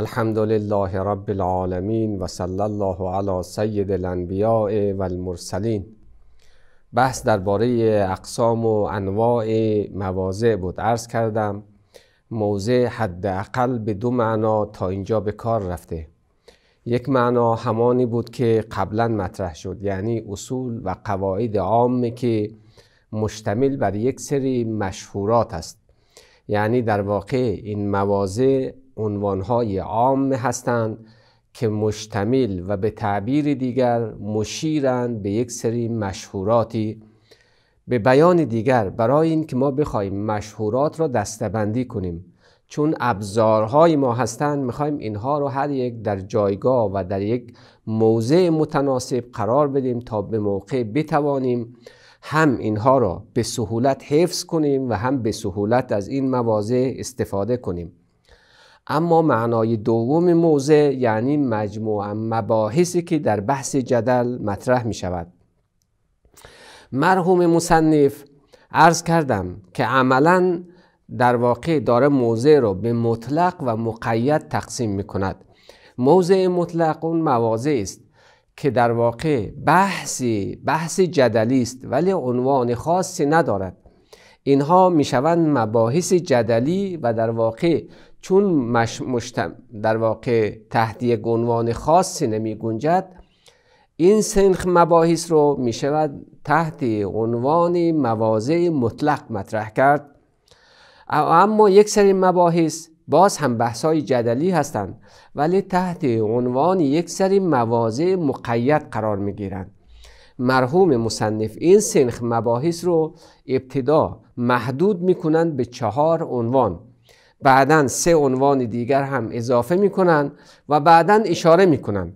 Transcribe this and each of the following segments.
الحمد لله رب العالمین و صلی الله علی سید الانبیاء و المرسلین بحث درباره اقسام و انواع مواضع بود عرض کردم موضع حداقل به دو معنا تا اینجا به کار رفته یک معنا همانی بود که قبلا مطرح شد یعنی اصول و قواعد عامی که مشتمل بر یک سری مشهورات است یعنی در واقع این مواضع عنوانهای عام هستند که مشتمل و به تعبیر دیگر مشیرند به یک سری مشهوراتی به بیان دیگر برای اینکه ما بخوایم مشهورات را دستبندی کنیم چون ابزارهای ما هستند میخوایم اینها را هر یک در جایگاه و در یک موضع متناسب قرار بدیم تا به موقع بتوانیم هم اینها را به سهولت حفظ کنیم و هم به سهولت از این مواضع استفاده کنیم اما معنای دوم موضع یعنی مجموع مباحثی که در بحث جدل مطرح می شود مرحوم مصنف عرض کردم که عملا در واقع داره موضع را به مطلق و مقید تقسیم می کند موضع مطلق اون موازه است که در واقع بحثی بحث جدلی است ولی عنوان خاصی ندارد اینها میشوند مباحث جدلی و در واقع چون مشتم در واقع تهدیه عنوان خاصی نمی گنجد این سنخ مباحث رو می شود تحت عنوان مواضع مطلق مطرح کرد اما یک سری مباحث باز هم بحث های جدلی هستند ولی تحت عنوان یک سری مواضع مقید قرار می گیرند مرحوم مصنف این سنخ مباحث رو ابتدا محدود می کنند به چهار عنوان بعدا سه عنوان دیگر هم اضافه کنند و بعدا اشاره میکنن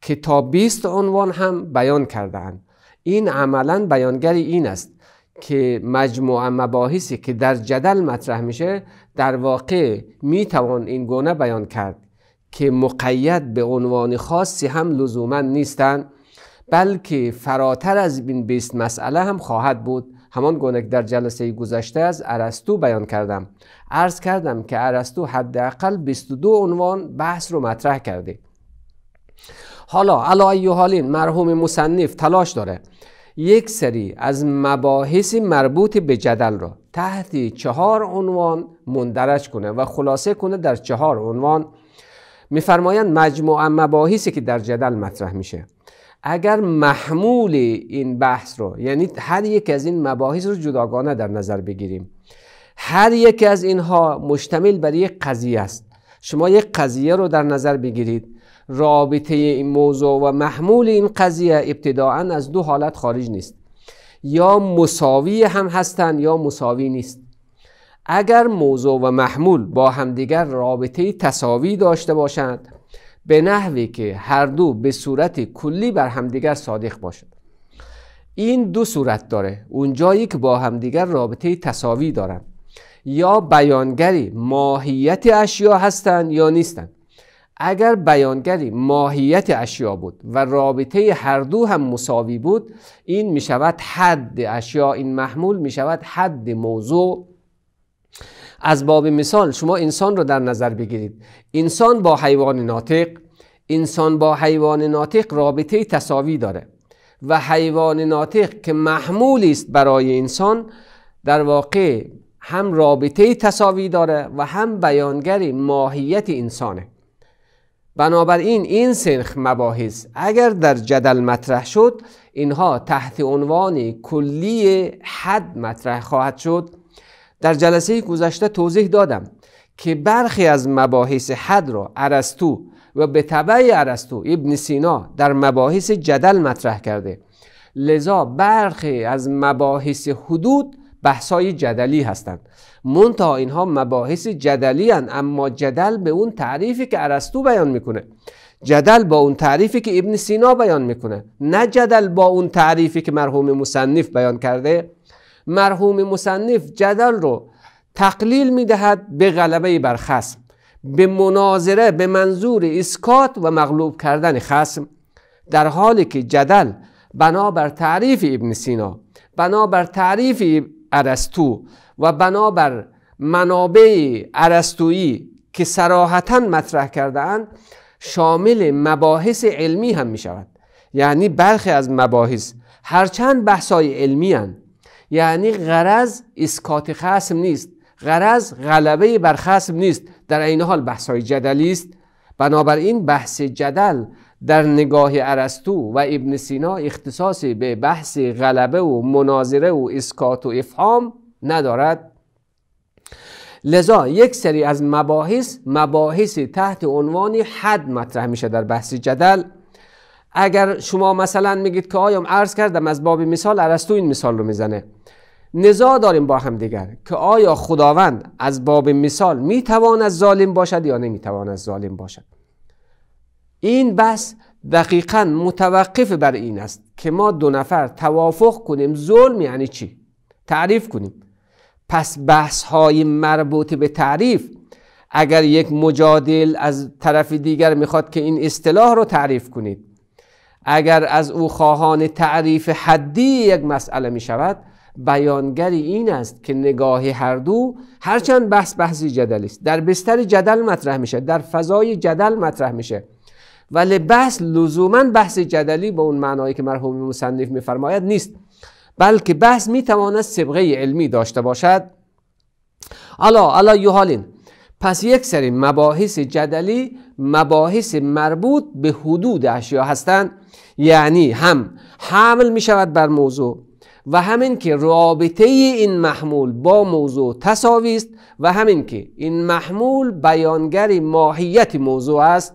که تا 20 عنوان هم بیان کردهاند این عملا بیانگر این است که مجموع مباحثی که در جدل مطرح میشه در واقع میتوان این گونه بیان کرد که مقید به عنوان خاصی هم لزوما نیستند بلکه فراتر از این بیست مسئله هم خواهد بود همان گونه که در جلسه گذشته از ارسطو بیان کردم عرض کردم که ارسطو حداقل 22 عنوان بحث رو مطرح کرده حالا علا حالین، مرحوم مصنف تلاش داره یک سری از مباحث مربوط به جدل را تحت چهار عنوان مندرج کنه و خلاصه کنه در چهار عنوان میفرمایند مجموعه مباحثی که در جدل مطرح میشه اگر محمول این بحث رو یعنی هر یک از این مباحث رو جداگانه در نظر بگیریم هر یک از اینها مشتمل بر یک قضیه است شما یک قضیه رو در نظر بگیرید رابطه این موضوع و محمول این قضیه ابتداعا از دو حالت خارج نیست یا مساوی هم هستند یا مساوی نیست اگر موضوع و محمول با همدیگر رابطه تساوی داشته باشند به نحوی که هر دو به صورت کلی بر همدیگر صادق باشد. این دو صورت داره اونجایی که با همدیگر رابطه تصاوی دارند یا بیانگری ماهیت اشیا هستند یا نیستند اگر بیانگری ماهیت اشیا بود و رابطه هر دو هم مساوی بود این می شود حد اشیا این محمول می شود حد موضوع از باب مثال شما انسان رو در نظر بگیرید انسان با حیوان ناطق انسان با حیوان ناطق رابطه تصاوی داره و حیوان ناطق که محمول است برای انسان در واقع هم رابطه تصاوی داره و هم بیانگر ماهیت انسانه بنابراین این سنخ مباحث اگر در جدل مطرح شد اینها تحت عنوان کلی حد مطرح خواهد شد در جلسه گذشته توضیح دادم که برخی از مباحث حد را ارسطو و به طبع ارسطو ابن سینا در مباحث جدل مطرح کرده لذا برخی از مباحث حدود بحثای جدلی هستند منتها اینها مباحث جدلی اما جدل به اون تعریفی که ارسطو بیان میکنه جدل با اون تعریفی که ابن سینا بیان میکنه نه جدل با اون تعریفی که مرحوم مصنف بیان کرده مرحوم مصنف جدل رو تقلیل میدهد به غلبه بر خسم به مناظره به منظور اسکات و مغلوب کردن خسم در حالی که جدل بنابر تعریف ابن سینا بنابر تعریف ارسطو و بنابر منابع ارسطویی که سراحتا مطرح کردهاند شامل مباحث علمی هم می شود یعنی برخی از مباحث هرچند بحثای علمی یعنی غرض اسکات خصم نیست غرض غلبه بر خصم نیست در این حال بحث های جدلی است بنابراین بحث جدل در نگاه ارسطو و ابن سینا اختصاص به بحث غلبه و مناظره و اسکات و افهام ندارد لذا یک سری از مباحث مباحث تحت عنوان حد مطرح میشه در بحث جدل اگر شما مثلا میگید که آیا عرض کردم از باب مثال ارسطو این مثال رو میزنه نزاع داریم با هم دیگر که آیا خداوند از باب مثال میتوان از ظالم باشد یا نمیتوان از ظالم باشد این بس دقیقا متوقف بر این است که ما دو نفر توافق کنیم ظلم یعنی چی تعریف کنیم پس بحث های مربوط به تعریف اگر یک مجادل از طرف دیگر میخواد که این اصطلاح رو تعریف کنید اگر از او خواهان تعریف حدی یک مسئله می شود بیانگری این است که نگاه هر دو هرچند بحث بحثی جدل است در بستر جدل مطرح میشه در فضای جدل مطرح میشه ولی بحث لزوما بحث جدلی به اون معنایی که مرحوم مصنف میفرماید نیست بلکه بحث میتواند سبقه علمی داشته باشد الا الا یوهالین پس یک سری مباحث جدلی مباحث مربوط به حدود اشیا هستند یعنی هم حمل می شود بر موضوع و همین که رابطه این محمول با موضوع تساوی است و همین که این محمول بیانگر ماهیت موضوع است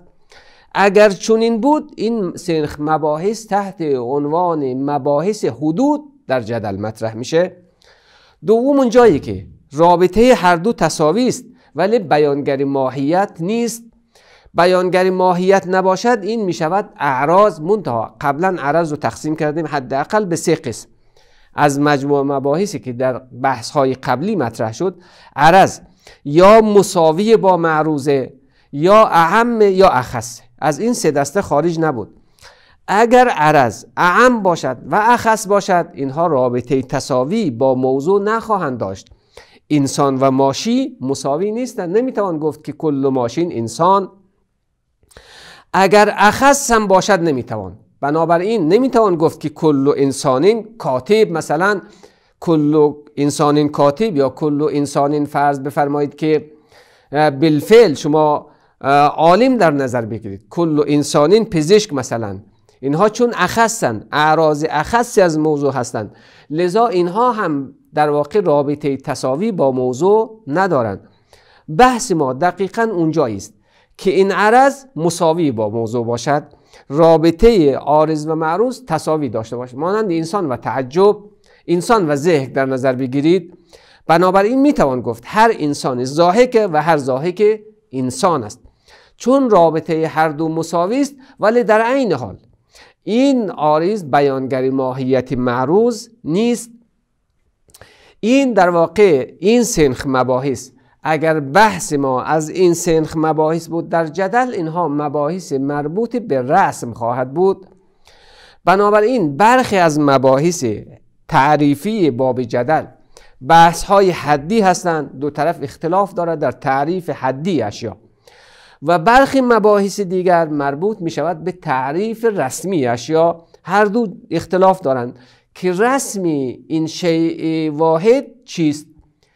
اگر چنین بود این سرخ مباحث تحت عنوان مباحث حدود در جدل مطرح میشه دوم اون جایی که رابطه هر دو تساوی است ولی بیانگری ماهیت نیست بیانگری ماهیت نباشد این می شود اعراض منتها قبلا عرض رو تقسیم کردیم حداقل به سه قسم از مجموع مباحثی که در بحث های قبلی مطرح شد عرض یا مساوی با معروضه یا اهم یا اخص از این سه دسته خارج نبود اگر عرض اعم باشد و اخص باشد اینها رابطه تصاوی با موضوع نخواهند داشت انسان و ماشی مساوی نیستند نمیتوان گفت که کل ماشین انسان اگر اخص هم باشد نمیتوان بنابراین نمیتوان گفت که کل انسانین کاتب مثلا کل انسانین کاتب یا کل انسانین فرض بفرمایید که بالفعل شما عالم در نظر بگیرید کل انسانین پزشک مثلا اینها چون اخصن اعراض اخصی از موضوع هستند لذا اینها هم در واقع رابطه تصاوی با موضوع ندارند بحث ما دقیقا اونجایی است که این عرض مساوی با موضوع باشد رابطه عارض و معروض تساوی داشته باشد مانند انسان و تعجب انسان و ذهن در نظر بگیرید بنابراین میتوان گفت هر انسان زاهک و هر زاهک انسان است چون رابطه هر دو مساوی است ولی در عین حال این عارض بیانگری ماهیت معروض نیست این در واقع این سنخ مباحث اگر بحث ما از این سنخ مباحث بود در جدل اینها مباحث مربوط به رسم خواهد بود بنابراین برخی از مباحث تعریفی باب جدل بحث های حدی هستند دو طرف اختلاف دارد در تعریف حدی اشیا و برخی مباحث دیگر مربوط می شود به تعریف رسمی اشیا هر دو اختلاف دارند که رسمی این شیء واحد چیست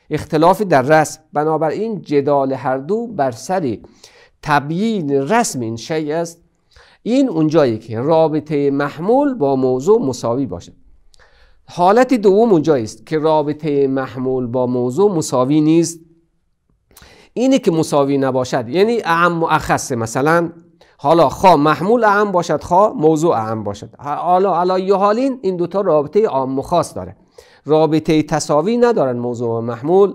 اختلاف در رسم بنابراین جدال هر دو بر سر تبیین رسم این شی است این اونجایی که رابطه محمول با موضوع مساوی باشد. حالت دوم اونجایی است که رابطه محمول با موضوع مساوی نیست اینه که مساوی نباشد یعنی اعم اخص مثلا حالا خا خب، محمول اعم باشد خا خب، موضوع اعم باشد حالا علا یه حالین این دوتا رابطه عام و خاص داره رابطه تساوی ندارن موضوع و محمول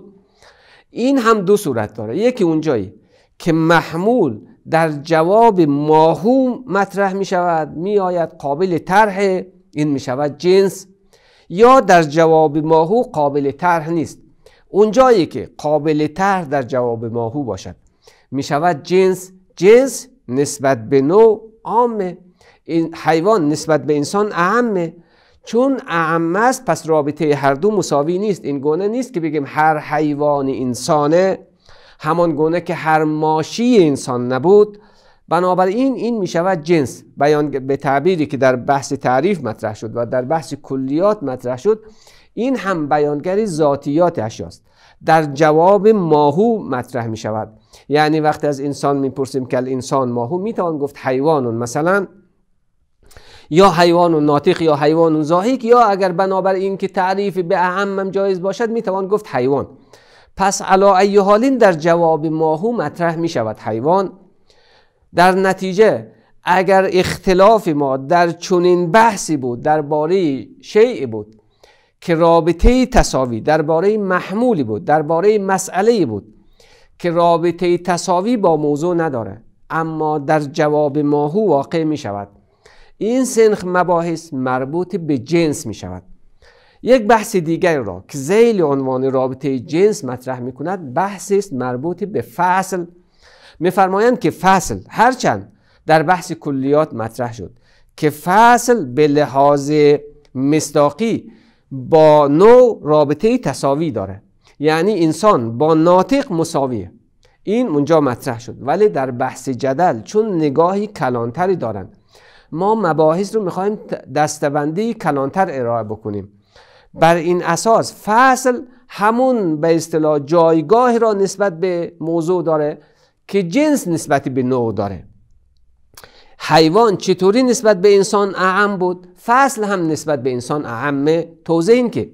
این هم دو صورت داره یکی اونجایی که محمول در جواب ماهو مطرح می شود می آید قابل طرح این می شود جنس یا در جواب ماهو قابل طرح نیست اونجایی که قابل طرح در جواب ماهو باشد می شود جنس جنس نسبت به نوع عامه این حیوان نسبت به انسان اهمه چون اعم است پس رابطه هر دو مساوی نیست این گونه نیست که بگیم هر حیوان انسانه همان گونه که هر ماشی انسان نبود بنابراین این می شود جنس بیان به تعبیری که در بحث تعریف مطرح شد و در بحث کلیات مطرح شد این هم بیانگری ذاتیات اشیاست در جواب ماهو مطرح می شود یعنی وقتی از انسان میپرسیم که انسان ماهو میتوان گفت حیوان مثلا یا حیوان ناطق یا حیوان زاهیک یا اگر بنابر این که تعریف به اعمم جایز باشد میتوان گفت حیوان پس علا ای حالین در جواب ماهو مطرح میشود حیوان در نتیجه اگر اختلاف ما در چنین بحثی بود درباره شیعی بود که رابطه تصاوی درباره محمولی بود درباره مسئله بود که رابطه تصاوی با موضوع نداره اما در جواب ماهو واقع می شود این سنخ مباحث مربوط به جنس می شود یک بحث دیگر را که زیل عنوان رابطه جنس مطرح می کند بحث است مربوط به فصل میفرمایند که فصل هرچند در بحث کلیات مطرح شد که فصل به لحاظ مستاقی با نوع رابطه تصاوی داره یعنی انسان با ناطق مساویه این اونجا مطرح شد ولی در بحث جدل چون نگاهی کلانتری دارند ما مباحث رو میخوایم دستبندی کلانتر ارائه بکنیم بر این اساس فصل همون به اصطلاح جایگاه را نسبت به موضوع داره که جنس نسبتی به نوع داره حیوان چطوری نسبت به انسان اعم بود فصل هم نسبت به انسان اعمه توضیح این که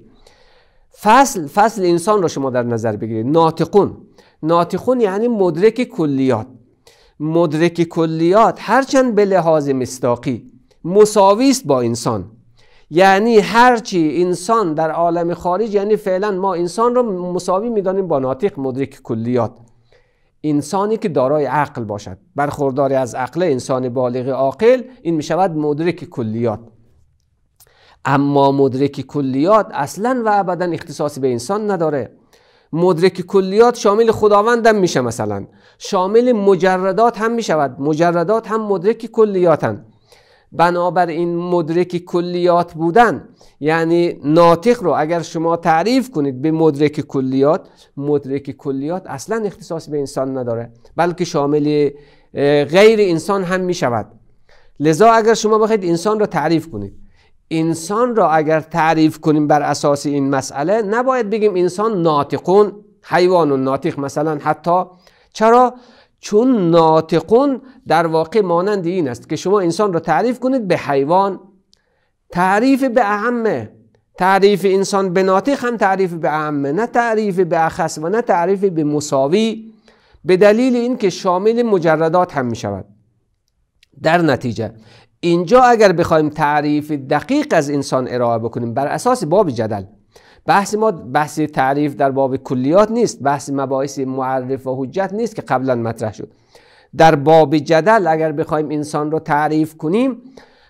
فصل فصل انسان رو شما در نظر بگیرید ناطقون ناطقون یعنی مدرک کلیات مدرک کلیات هرچند به لحاظ مستاقی مساوی است با انسان یعنی هرچی انسان در عالم خارج یعنی فعلا ما انسان رو مساوی میدانیم با ناطق مدرک کلیات انسانی که دارای عقل باشد برخورداری از عقل انسان بالغ عاقل این میشود مدرک کلیات اما مدرک کلیات اصلا و ابدا اختصاصی به انسان نداره مدرک کلیات شامل خداوند هم میشه مثلا شامل مجردات هم میشود مجردات هم مدرک کلیاتن بنابراین مدرک کلیات بودن یعنی ناطق رو اگر شما تعریف کنید به مدرک کلیات مدرک کلیات اصلا اختصاص به انسان نداره بلکه شامل غیر انسان هم می شود لذا اگر شما بخواید انسان را تعریف کنید انسان را اگر تعریف کنیم بر اساس این مسئله نباید بگیم انسان ناطقون حیوان و ناطق مثلا حتی چرا چون ناطقون در واقع مانند این است که شما انسان را تعریف کنید به حیوان تعریف به اهمه تعریف انسان به ناطق هم تعریف به اهمه نه تعریف به اخص و نه تعریف به مساوی به دلیل اینکه شامل مجردات هم می شود در نتیجه اینجا اگر بخوایم تعریف دقیق از انسان ارائه بکنیم بر اساس باب جدل بحث ما بحث تعریف در باب کلیات نیست بحث مباحث معرف و حجت نیست که قبلا مطرح شد در باب جدل اگر بخوایم انسان رو تعریف کنیم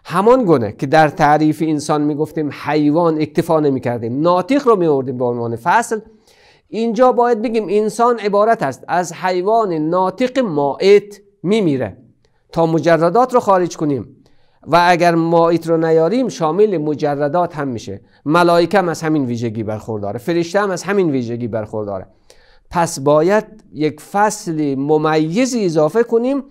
همان گونه که در تعریف انسان میگفتیم حیوان اکتفا نمی کردیم ناطق رو میوردیم به عنوان فصل اینجا باید بگیم انسان عبارت است از حیوان ناطق مائت میمیره تا مجردات رو خارج کنیم و اگر مایت رو نیاریم شامل مجردات هم میشه ملائکه هم از همین ویژگی برخورداره فرشته هم از همین ویژگی برخورداره پس باید یک فصل ممیزی اضافه کنیم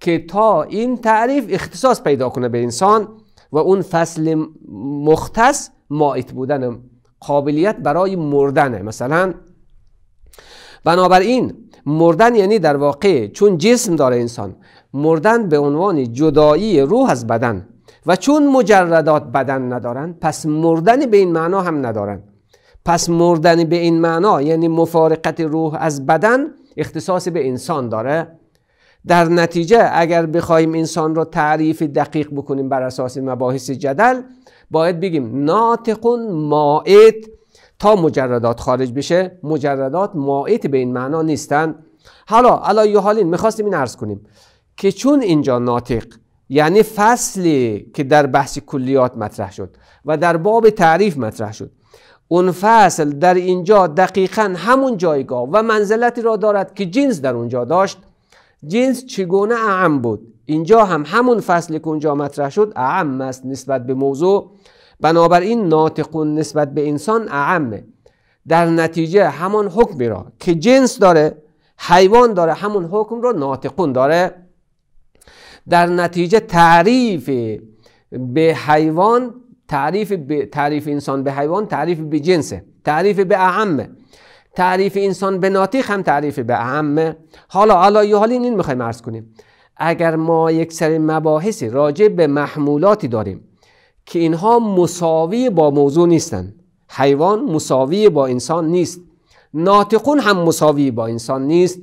که تا این تعریف اختصاص پیدا کنه به انسان و اون فصل مختص مایت بودن قابلیت برای مردنه مثلا بنابراین مردن یعنی در واقع چون جسم داره انسان مردن به عنوان جدایی روح از بدن و چون مجردات بدن ندارند پس مردن به این معنا هم ندارند پس مردن به این معنا یعنی مفارقت روح از بدن اختصاص به انسان داره در نتیجه اگر بخوایم انسان را تعریف دقیق بکنیم بر اساس مباحث جدل باید بگیم ناطقون مائت تا مجردات خارج بشه مجردات مائت به این معنا نیستن حالا الا یه حالین میخواستیم این عرض کنیم که چون اینجا ناطق یعنی فصلی که در بحث کلیات مطرح شد و در باب تعریف مطرح شد اون فصل در اینجا دقیقا همون جایگاه و منزلتی را دارد که جنس در اونجا داشت جنس چگونه اعم بود اینجا هم همون فصلی که اونجا مطرح شد اعم است نسبت به موضوع بنابراین ناطقون نسبت به انسان اعمه در نتیجه همان حکمی را که جنس داره حیوان داره همون حکم را ناطقون داره در نتیجه تعریف به حیوان تعریف, به، تعریف انسان به حیوان تعریف به جنسه تعریف به اعمه تعریف انسان به ناطق هم تعریف به اعمه حالا حالا یه حالی این میخوایم عرض کنیم اگر ما یک سری مباحثی راجع به محمولاتی داریم که اینها مساوی با موضوع نیستن حیوان مساوی با انسان نیست ناطقون هم مساوی با انسان نیست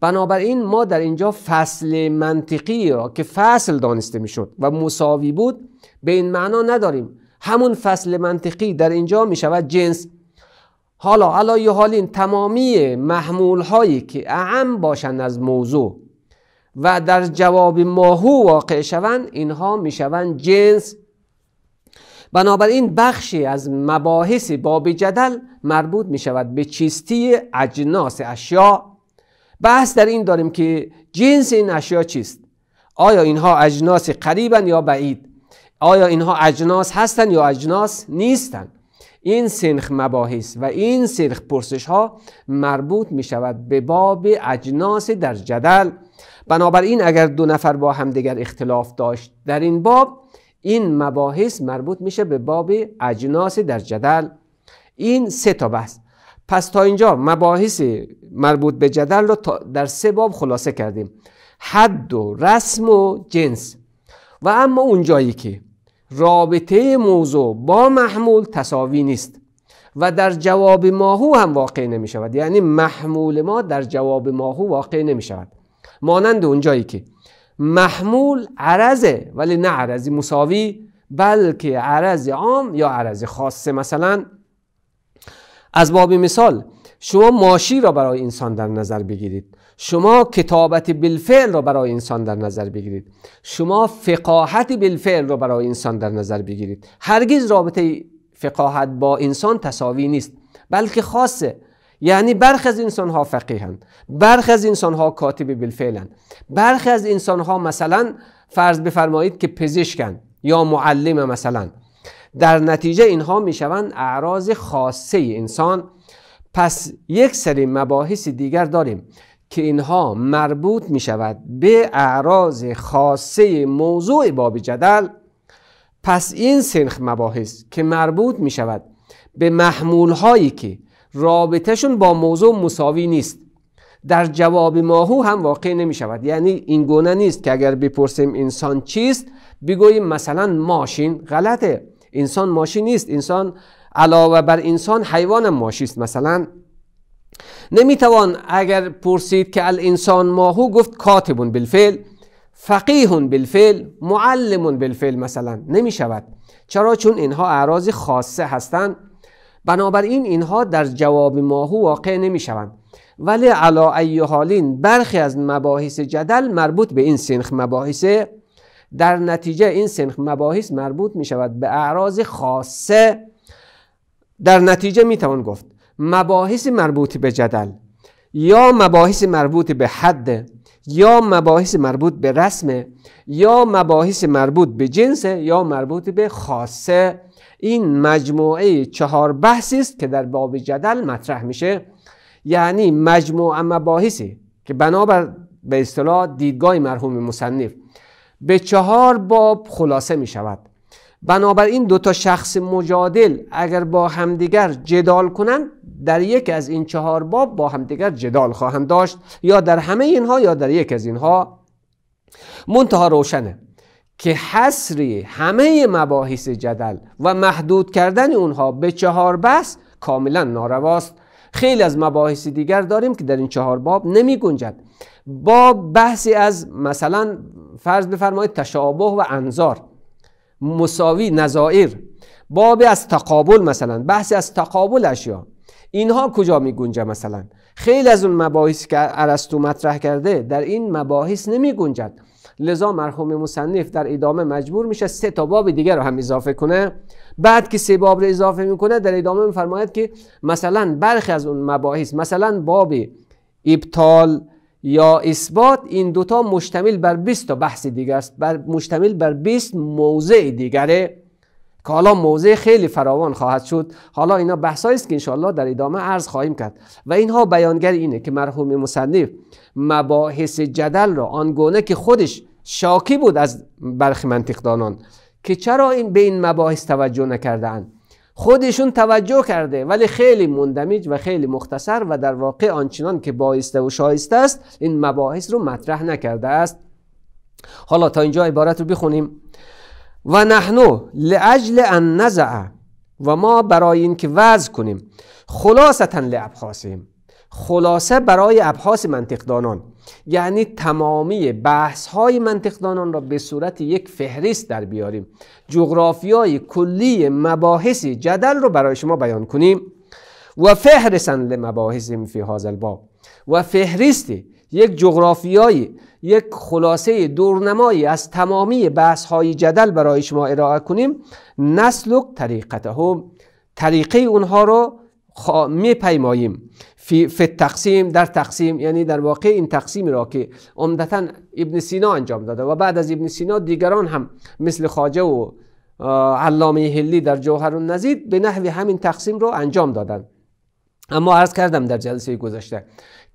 بنابراین ما در اینجا فصل منطقی را که فصل دانسته میشد و مساوی بود به این معنا نداریم همون فصل منطقی در اینجا می شود جنس حالا علایه حالین تمامی محمول هایی که اعم باشند از موضوع و در جواب ماهو واقع شوند اینها می شوند جنس بنابراین بخشی از مباحث باب جدل مربوط می شود به چیستی اجناس اشیاء بحث در این داریم که جنس این اشیا چیست آیا اینها اجناس قریبن یا بعید آیا اینها اجناس هستند یا اجناس نیستند این سنخ مباحث و این سنخ پرسش ها مربوط می شود به باب اجناس در جدل بنابراین اگر دو نفر با همدیگر اختلاف داشت در این باب این مباحث مربوط میشه به باب اجناس در جدل این سه تا بحث پس تا اینجا مباحث مربوط به جدل رو در سه باب خلاصه کردیم حد و رسم و جنس و اما اون جایی که رابطه موضوع با محمول تساوی نیست و در جواب ماهو هم واقع نمی شود یعنی محمول ما در جواب ماهو واقع نمی شود مانند اون جایی که محمول عرضه ولی نه عرضی مساوی بلکه عرض عام یا عرض خاصه مثلا از باب مثال شما ماشی را برای انسان در نظر بگیرید شما کتابت بالفعل را برای انسان در نظر بگیرید شما فقاهت بالفعل را برای انسان در نظر بگیرید هرگز رابطه فقاهت با انسان تساوی نیست بلکه خاصه یعنی برخی از انسان ها فقیهند برخی از انسان ها کاتب بالفعلند برخی از انسان ها مثلا فرض بفرمایید که پزشکند یا معلم مثلا در نتیجه اینها میشوند اعراض خاصه انسان پس یک سری مباحث دیگر داریم که اینها مربوط می شود به اعراض خاصه موضوع باب جدل پس این سنخ مباحث که مربوط می شود به محمول هایی که رابطهشون با موضوع مساوی نیست در جواب ماهو هم واقع نمی شود یعنی این گونه نیست که اگر بپرسیم انسان چیست بگوییم مثلا ماشین غلطه انسان ماشی نیست انسان علاوه بر انسان حیوان ماشی است مثلا نمیتوان اگر پرسید که الانسان ماهو گفت کاتبون بالفعل فقیهون بالفعل معلمون بالفعل مثلا نمی شود چرا چون اینها اعراض خاصه هستند بنابراین اینها در جواب ماهو واقع نمی شوند ولی علا ای حالین برخی از مباحث جدل مربوط به این سنخ مباحث در نتیجه این سنخ مباحث مربوط می شود به اعراض خاصه در نتیجه می توان گفت مباحث مربوط به جدل یا مباحث مربوط به حد یا مباحث مربوط به رسم یا مباحث مربوط به جنس یا مربوط به خاصه این مجموعه چهار بحثی است که در باب جدل مطرح میشه یعنی مجموعه مباحثی که بنابر به اصطلاح دیدگاه مرحوم مصنف به چهار باب خلاصه می شود بنابراین دو تا شخص مجادل اگر با همدیگر جدال کنند در یک از این چهار باب با همدیگر جدال خواهند داشت یا در همه اینها یا در یک از اینها منتها روشنه که حصری همه مباحث جدل و محدود کردن اونها به چهار بس کاملا نارواست خیلی از مباحث دیگر داریم که در این چهار باب نمی گنجد باب بحثی از مثلا فرض بفرمایید تشابه و انظار مساوی نظائر بابی از تقابل مثلا بحثی از تقابل اشیا اینها کجا می گنجه مثلا خیلی از اون مباحث که ارسطو مطرح کرده در این مباحث نمی گنجد لذا مرحوم مصنف در ادامه مجبور میشه سه تا باب دیگر رو هم اضافه کنه بعد که سه باب رو اضافه میکنه در ادامه میفرماید که مثلا برخی از اون مباحث مثلا باب ابطال یا اثبات این دوتا مشتمل بر 20 تا بحث دیگه است بر مشتمل بر 20 موضع دیگره که حالا موضع خیلی فراوان خواهد شد حالا اینا بحث است که انشاءالله در ادامه عرض خواهیم کرد و اینها بیانگر اینه که مرحوم مصنف مباحث جدل را آنگونه که خودش شاکی بود از برخی منطقدانان که چرا این به این مباحث توجه نکردند خودشون توجه کرده ولی خیلی مندمج و خیلی مختصر و در واقع آنچنان که بایسته و شایسته است این مباحث رو مطرح نکرده است حالا تا اینجا عبارت رو بخونیم و نحنو لعجل ان نزع و ما برای این که وضع کنیم خلاصتا لابحاثیم خلاصه برای ابحاث دانان یعنی تمامی بحث های منطقدانان را به صورت یک فهرست در بیاریم جغرافیای کلی مباحث جدل رو برای شما بیان کنیم و فهرسا لمباحث فی هذا الباب و فهرستی یک جغرافیایی یک خلاصه دورنمایی از تمامی بحث های جدل برای شما ارائه کنیم نسلک هم، طریقه اونها رو میپیماییم فی فت تقسیم در تقسیم یعنی در واقع این تقسیم را که عمدتا ابن سینا انجام داده و بعد از ابن سینا دیگران هم مثل خاجه و علامه هلی در جوهر النزید به نحوی همین تقسیم را انجام دادند اما عرض کردم در جلسه گذشته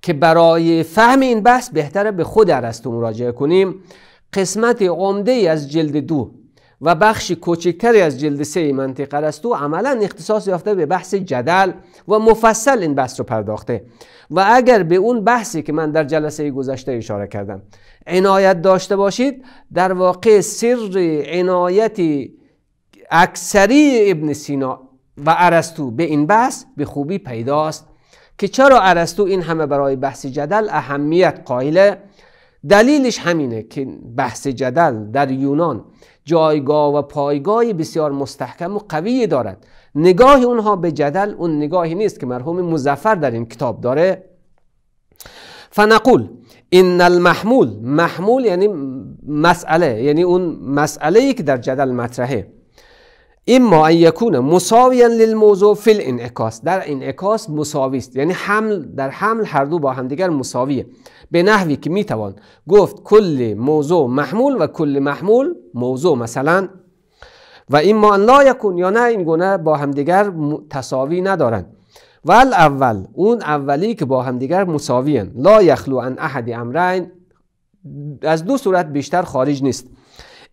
که برای فهم این بحث بهتره به خود عرستو مراجعه کنیم قسمت عمده از جلد دو و بخش کوچکتری از جلد سه منطقه ارسطو عملا اختصاص یافته به بحث جدل و مفصل این بحث رو پرداخته و اگر به اون بحثی که من در جلسه گذشته اشاره کردم عنایت داشته باشید در واقع سر عنایت اکثری ابن سینا و ارسطو به این بحث به خوبی پیداست که چرا ارسطو این همه برای بحث جدل اهمیت قائله دلیلش همینه که بحث جدل در یونان جایگاه و پایگاه بسیار مستحکم و قوی دارد نگاه اونها به جدل اون نگاهی نیست که مرحوم مزفر در این کتاب داره فنقول ان المحمول محمول یعنی مسئله یعنی اون مسئله ای که در جدل مطرحه اما ان یکون مساویا للموضوع فی الانعکاس در انعکاس مساوی است یعنی حمل در حمل هر دو با همدیگر مساویه به نحوی که میتوان گفت کل موضوع محمول و کل محمول موضوع مثلا و اما ان لا یکون یا نه این گونه با همدیگر تساوی ندارند و اول اون اولی که با همدیگر مساوی لا یخلو ان احد امرین از دو صورت بیشتر خارج نیست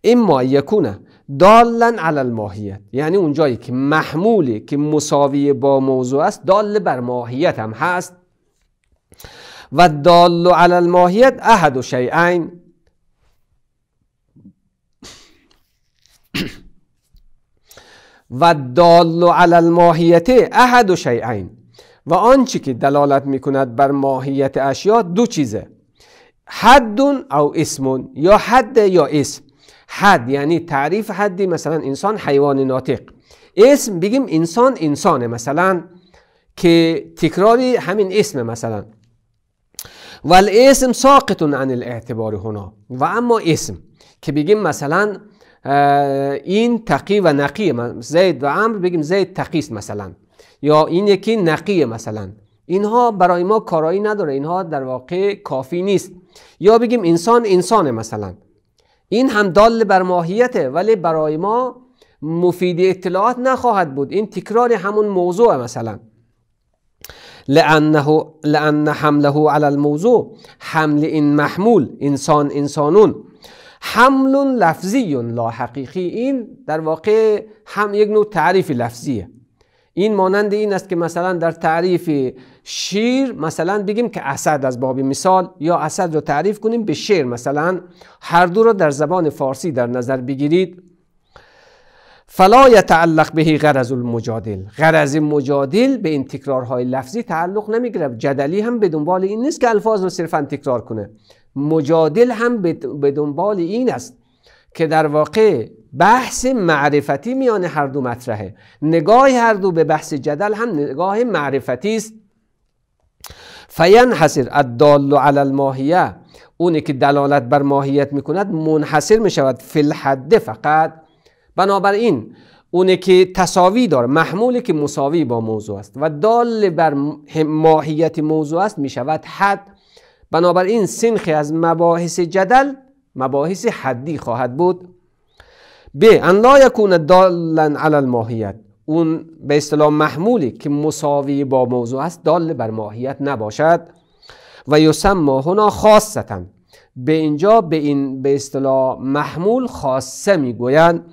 اما یکونه دالن علی الماهیت یعنی اونجایی که محموله که مساوی با موضوع است دال بر ماهیت هم هست و دال علی الماهیت احد و شیعین و دال علی الماهیت احد و شیعین و آنچه که دلالت میکند بر ماهیت اشیا دو چیزه حدون او اسمون یا حد یا اسم حد یعنی تعریف حدی مثلا انسان حیوان ناطق اسم بگیم انسان انسانه مثلا که تکراری همین اسم مثلا و اسم ساقط عن الاعتبار هنا و اما اسم که بگیم مثلا این تقی و نقی زید و عمر بگیم زید تقیست مثلا یا این یکی نقیه مثلا اینها برای ما کارایی نداره اینها در واقع کافی نیست یا بگیم انسان انسانه مثلا این هم دال بر ماهیته ولی برای ما مفید اطلاعات نخواهد بود این تکرار همون موضوع مثلا لانه لان حمله على الموضوع حمل این محمول انسان انسانون حمل لفظی لا حقیقی این در واقع هم یک نوع تعریف لفظیه این مانند این است که مثلا در تعریف شیر مثلا بگیم که اسد از باب مثال یا اسد رو تعریف کنیم به شیر مثلا هر دو رو در زبان فارسی در نظر بگیرید فلا یتعلق بهی غرض المجادل غرض مجادل به این تکرارهای لفظی تعلق نمیگیره جدلی هم به دنبال این نیست که الفاظ رو صرفا تکرار کنه مجادل هم به دنبال این است که در واقع بحث معرفتی میان هر دو مطرحه نگاه هر دو به بحث جدل هم نگاه معرفتی است فین حسر الدال علی الماهیه اونی که دلالت بر ماهیت میکند منحصر میشود فی الحد فقط بنابراین اونی که تصاوی داره محمولی که مساوی با موضوع است و دال بر ماهیت موضوع است میشود حد بنابراین سنخی از مباحث جدل مباحث حدی خواهد بود به ان لا یکون دالا علی الماهیت اون به اصطلاح محمولی که مساوی با موضوع است دال بر ماهیت نباشد و یسما هنا خاصتا به اینجا به این به اصطلاح محمول خاصه میگویند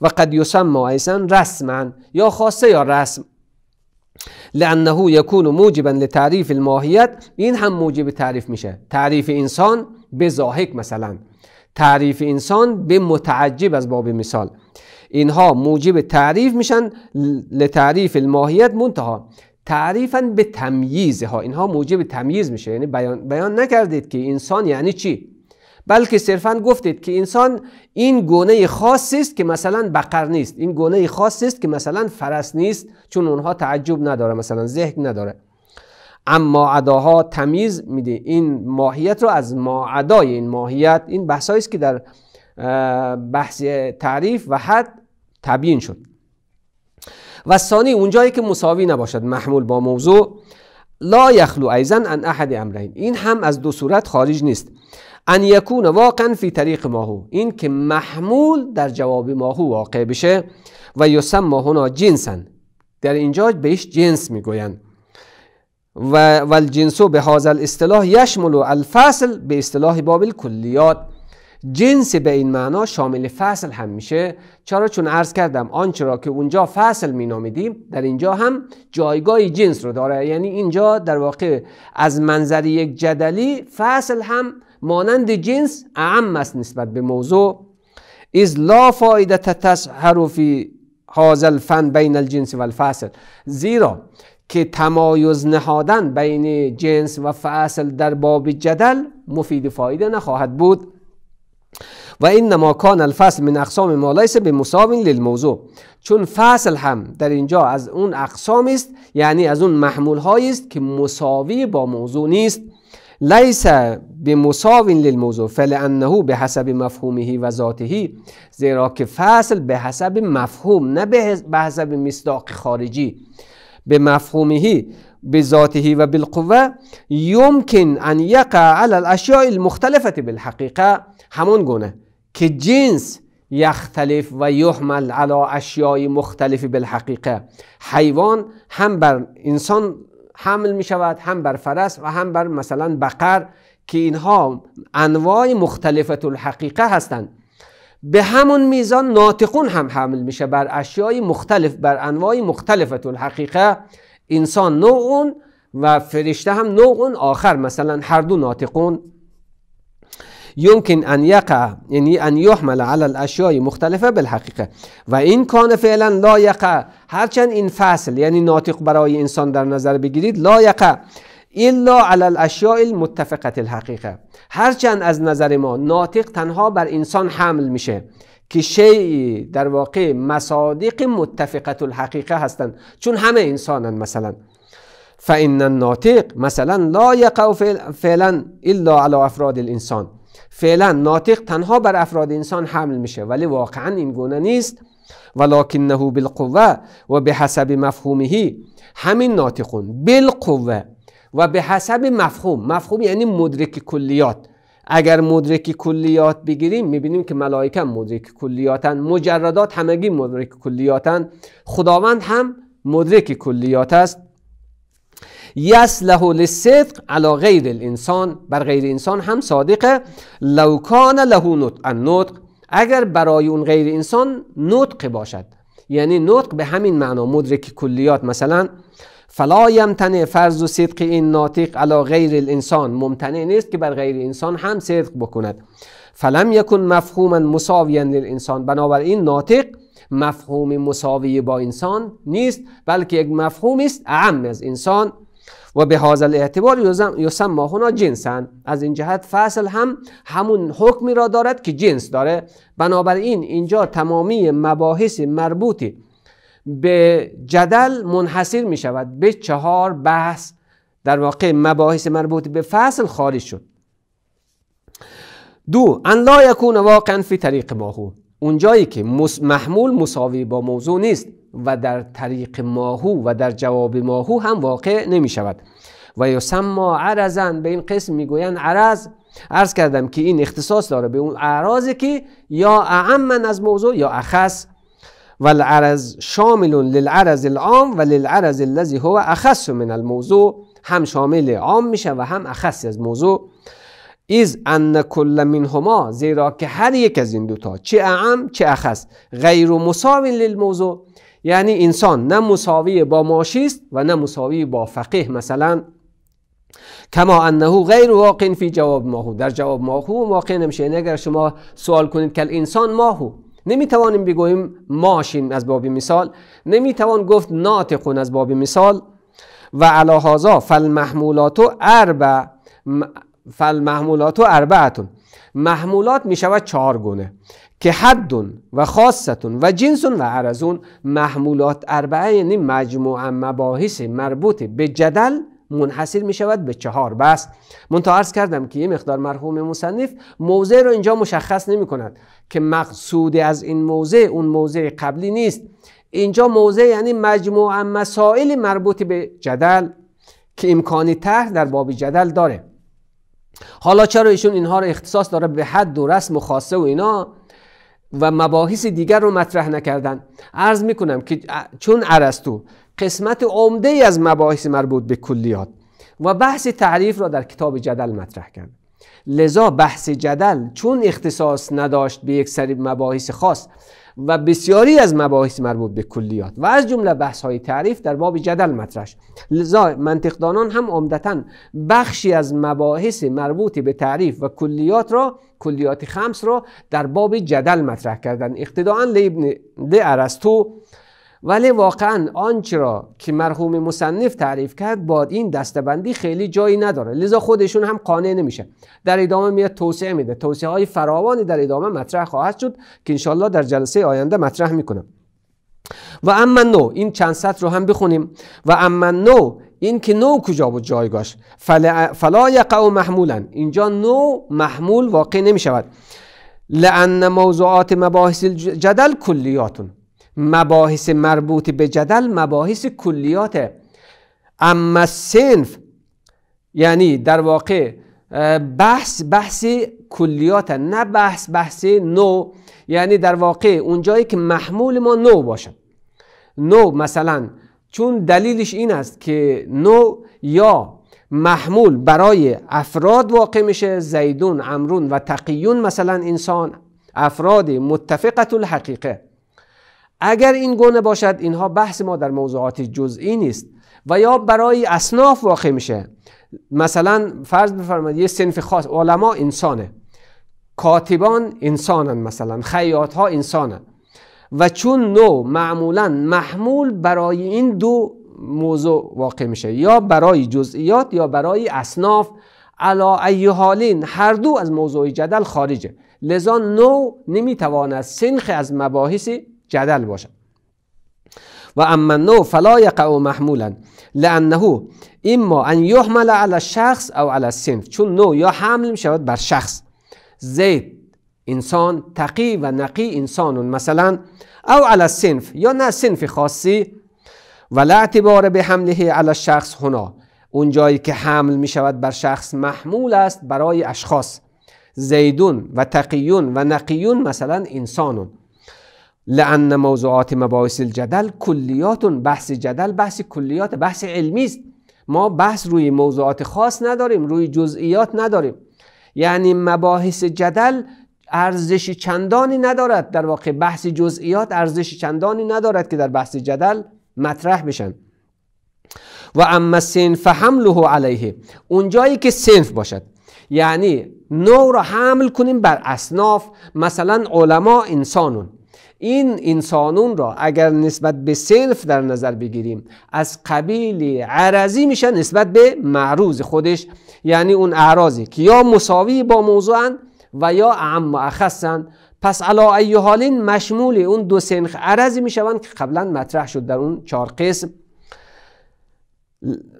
و قد یسما ایسا رسما یا خاصه یا رسم لانه یکون موجبا لتعریف الماهیت این هم موجب تعریف میشه تعریف انسان به زاهک مثلا تعریف انسان به متعجب از باب مثال اینها موجب تعریف میشن تعریف الماهیت منتها تعریفا به تمییز ها اینها موجب تمییز میشه یعنی بیان, بیان نکردید که انسان یعنی چی بلکه صرفا گفتید که انسان این گونه خاصی است که مثلا بقر نیست این گونه خاصی است که مثلا فرس نیست چون اونها تعجب نداره مثلا ذهن نداره اما اداها تمیز میده این ماهیت رو از ما این ماهیت این بحثایی است که در بحث تعریف و حد تبیین شد و ثانی اونجایی که مساوی نباشد محمول با موضوع لا یخلو ایزن ان احد امرین این هم از دو صورت خارج نیست ان یکون واقعا فی طریق ماهو این که محمول در جواب ماهو واقع بشه و یسم ماهونا جنسن در اینجا بهش جنس میگویند و والجنسو به هذا الاصطلاح یشمل الفصل به اصطلاح باب کلیات جنس به این معنا شامل فصل هم میشه چرا چون عرض کردم آنچه را که اونجا فصل مینامیدیم در اینجا هم جایگاه جنس رو داره یعنی اینجا در واقع از منظر یک جدلی فصل هم مانند جنس اعم است نسبت به موضوع از لا فایده تسهر فی الفن بین الجنس و الفصل زیرا که تمایز نهادن بین جنس و فصل در باب جدل مفید فایده نخواهد بود و این کان الفصل من اقسام ما به مساوین للموضوع چون فصل هم در اینجا از اون اقسام است یعنی از اون محمول هایی است که مساوی با موضوع نیست لیس مساوین للموضوع فلانه به حسب مفهومه و ذاته زیرا که فصل به حسب مفهوم نه به حسب مصداق خارجی به مفهومهی، به ذاتهی و بالقوه یمکن ان یقع علی الاشیاء المختلفه بالحقیقه همون گونه که جنس یختلف و یحمل علی اشیای مختلف بالحقیقه حیوان هم بر انسان حمل می شود هم بر فرس و هم بر مثلا بقر که اینها انواع مختلفت الحقیقه هستند به همون میزان ناطقون هم حمل میشه بر اشیای مختلف بر انواع مختلفه الحقیقه انسان نوعون و فرشته هم نوعون آخر مثلا هر دو ناطقون یمکن ان یقع یعنی ان یحمل علی الاشیای مختلفه بالحقیقه و این کان فعلا لا یقع هرچند این فصل یعنی ناطق برای انسان در نظر بگیرید لا یقع الا علی الاشیاء المتفقة الحقیقه هرچند از نظر ما ناطق تنها بر انسان حمل میشه که شیعی در واقع مصادیق متفقت الحقیقه هستند چون همه انسانن مثلا فان الناطق مثلا لا یقع فعلا الا علی افراد الانسان فعلا ناطق تنها بر افراد انسان حمل میشه ولی واقعا این گونه نیست ولکنه بالقوه و به حسب مفهومه همین ناطقون بالقوه و به حسب مفهوم مفهوم یعنی مدرک کلیات اگر مدرک کلیات بگیریم میبینیم که ملائکه مدرک کلیاتن مجردات همگی مدرک کلیاتن خداوند هم مدرک کلیات است له لصدق علی غیر الانسان بر غیر انسان هم صادقه لو کان له نطق اگر برای اون غیر انسان نطق باشد یعنی نطق به همین معنا مدرک کلیات مثلا فلا یمتنه فرض و صدق این ناطق علا غیر الانسان ممتنع نیست که بر غیر انسان هم صدق بکند فلم یکن مفهوما مساویا للانسان بنابراین ناطق مفهوم مساوی با انسان نیست بلکه یک مفهوم است عام از انسان و به هذا الاعتبار یسمی هنا جنسن از این جهت فصل هم همون حکمی را دارد که جنس داره بنابراین اینجا تمامی مباحث مربوطی به جدل منحصر می شود به چهار بحث در واقع مباحث مربوط به فصل خارج شد دو ان لا یکون واقعا فی طریق ماهو اونجایی که محمول مساوی با موضوع نیست و در طریق ماهو و در جواب ماهو هم واقع نمی شود و ما عرزن به این قسم میگویند عرز عرض کردم که این اختصاص داره به اون اعراضی که یا اعمن از موضوع یا اخص والعرض شامل للعرض العام و للعرض الذي هو اخص من الموضوع هم شامل عام میشه و هم اخص از موضوع از ان کل منهما زیرا که هر یک از این دوتا چه اعم چه اخص غیر و مساوی للموضوع یعنی انسان نه مساوی با ماشیست و نه مساوی با فقیه مثلا کما انه غیر واقع فی جواب ماهو در جواب ماهو واقع نمیشه یعنی اگر شما سوال کنید که الانسان ماهو نمیتوانیم بگوییم ماشین از باب مثال نمیتوان گفت ناطقون از باب مثال و علاهازا فالمحمولات و اربع فالمحمولات اربعتون محمولات می شود چهار گونه که حدون و خاصتون و جنسون و عرزون محمولات اربعه یعنی مجموع مباحث مربوط به جدل منحصر می شود به چهار بس منتها عرض کردم که یه مقدار مرحوم مصنف موضع رو اینجا مشخص نمی کند که مقصود از این موضع اون موضع قبلی نیست اینجا موضع یعنی مجموع مسائل مربوط به جدل که امکانی تر در باب جدل داره حالا چرا ایشون اینها رو اختصاص داره به حد و رسم و خاصه و اینا و مباحث دیگر رو مطرح نکردن عرض میکنم که چون ارسطو قسمت عمده ای از مباحث مربوط به کلیات و بحث تعریف را در کتاب جدل مطرح کرد لذا بحث جدل چون اختصاص نداشت به یک سری مباحث خاص و بسیاری از مباحث مربوط به کلیات و از جمله بحث های تعریف در باب جدل مطرح لذا منطقدانان هم عمدتا بخشی از مباحث مربوط به تعریف و کلیات را کلیات خمس را در باب جدل مطرح کردند. اقتداعا لابن ارسطو ولی واقعا آنچه که مرحوم مصنف تعریف کرد با این دستبندی خیلی جایی نداره لذا خودشون هم قانع نمیشه در ادامه میاد توسعه میده توسعه های فراوانی در ادامه مطرح خواهد شد که انشالله در جلسه آینده مطرح میکنم و اما نو این چند سطر رو هم بخونیم و اما نو این که نو کجا بود جایگاش فلا, فلا یقع محمولا اینجا نو محمول واقع نمیشود لان موضوعات مباحث جدل کلیاتون مباحث مربوط به جدل مباحث کلیاته اما سنف یعنی در واقع بحث بحث کلیات نه بحث بحث نو یعنی در واقع اونجایی که محمول ما نو باشه نو مثلا چون دلیلش این است که نو یا محمول برای افراد واقع میشه زیدون امرون و تقیون مثلا انسان افراد متفقت الحقیقه اگر این گونه باشد اینها بحث ما در موضوعات جزئی نیست و یا برای اصناف واقع میشه مثلا فرض بفرمایید یه سنف خاص علما انسانه کاتبان انسانن مثلا خیاط ها انسانن و چون نو معمولا محمول برای این دو موضوع واقع میشه یا برای جزئیات یا برای اصناف علا ای حالین هر دو از موضوع جدل خارجه لذا نو نمیتواند سنخ از مباحثی جدل باشد و اما نو فلا یقع محمولا لانه اما ان یحمل علی شخص او علی سنف چون نو یا حمل می شود بر شخص زید انسان تقی و نقی انسان مثلا او علی سنف یا نه سنف خاصی ولا اعتبار به حمله علی شخص هنا اون جایی که حمل می شود بر شخص محمول است برای اشخاص زیدون و تقیون و نقیون مثلا انسانون لان موضوعات مباحث الجدل کلیات بحث جدل بحث کلیات بحث علمی است ما بحث روی موضوعات خاص نداریم روی جزئیات نداریم یعنی مباحث جدل ارزش چندانی ندارد در واقع بحث جزئیات ارزش چندانی ندارد که در بحث جدل مطرح بشن و اما سنف حمله علیه اون که سنف باشد یعنی نوع را حمل کنیم بر اصناف مثلا علما انسانون این انسانون را اگر نسبت به سلف در نظر بگیریم از قبیل عرضی میشن نسبت به معروض خودش یعنی اون اعراضی که یا مساوی با موضوعن و یا اعم و پس علا ای حالین مشمول اون دو سنخ عرضی میشوند که قبلا مطرح شد در اون چهار قسم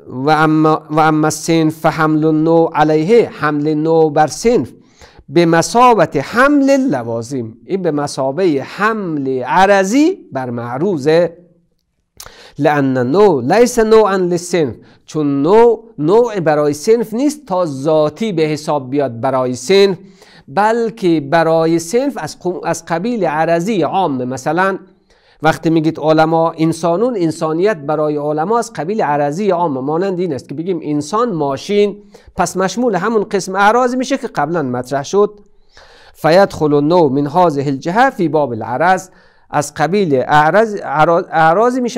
و اما, و اما سنف فحمل نو علیه حمل نو بر سنف به مسابت حمل لوازم این به مسابه حمل عرضی بر معروض لان نو لیس ان للصنف چون نو نوع برای صنف نیست تا ذاتی به حساب بیاد برای صنف بلکه برای صنف از, از قبیل عرضی عام مثلا وقتی میگید علما انسانون انسانیت برای علما از قبیل عرضی عام مانند این است که بگیم انسان ماشین پس مشمول همون قسم اعراض میشه که قبلا مطرح شد فیدخل نو من هذه الجهه فی باب العرض از قبیل اعراض اعراضی می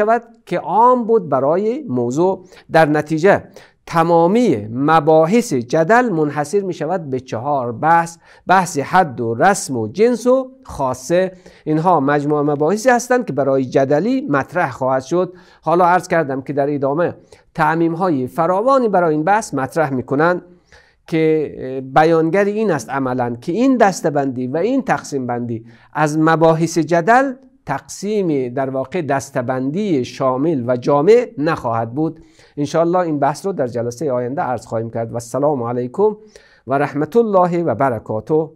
که عام بود برای موضوع در نتیجه تمامی مباحث جدل منحصر می شود به چهار بحث بحث حد و رسم و جنس و خاصه اینها مجموع مباحثی هستند که برای جدلی مطرح خواهد شد حالا عرض کردم که در ادامه تعمیم های فراوانی برای این بحث مطرح می کنند که بیانگر این است عملا که این دستبندی و این تقسیم بندی از مباحث جدل تقسیم در واقع دستبندی شامل و جامع نخواهد بود انشاءالله این بحث رو در جلسه آینده عرض خواهیم کرد و السلام علیکم و رحمت الله و برکاته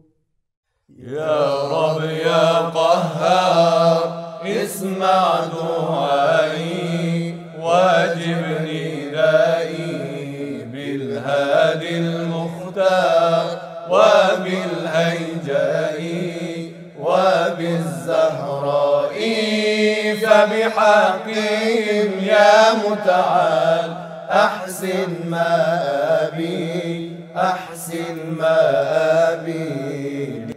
یا رب یا قهر اسمع و واجب بالهاد المختار و فبحقهم يا متعال أحسن ما أبي أحسن ما أبي